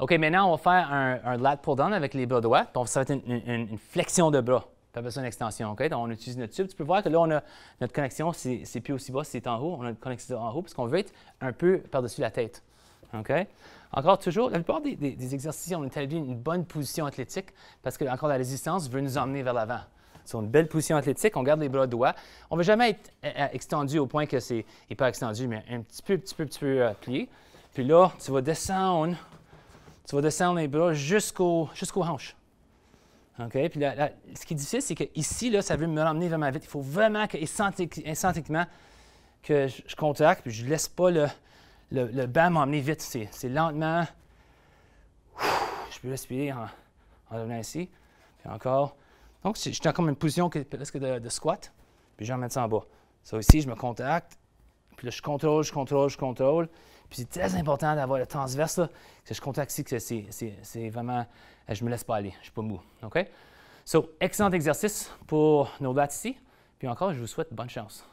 OK, maintenant, on va faire un, lat pull down avec les bras droits. Donc, ça va être une, flexion de bras. On besoin ça extension. Donc, on utilise notre tube. Tu peux voir que là, on a notre connexion, c'est plus aussi bas, c'est en haut. On a une connexion en haut parce qu'on veut être un peu par-dessus la tête. OK? Encore toujours, la plupart des, exercices, on établit une bonne position athlétique parce que, encore, la résistance veut nous emmener vers l'avant. C'est une belle position athlétique, on garde les bras droits. On ne veut jamais être euh, euh, extendu au point que c'est pas extendu, mais un petit peu, petit peu, petit peu euh, plié. Puis là, tu vas descendre ça va descendre les bras jusqu'aux hanches. ok Puis ce qui est difficile, c'est qu'ici, là, ça veut me ramener vraiment vite. Il faut vraiment que, que je, contacte, contracte, puis je ne laisse pas le, le, m'emmener vite. C'est lentement. Je peux respirer en, revenant ici. Puis encore. Donc, je suis dans comme une position presque de, squat, puis je vais ça en bas. Ça ici, je me contacte, je contrôle, je contrôle, je contrôle. Puis c'est très important d'avoir le transverse, que je contacte ici, que c'est vraiment, euh, je me laisse pas aller, je ne suis pas mou. OK? So, excellent exercice pour nos dates ici. Puis encore, je vous souhaite bonne chance.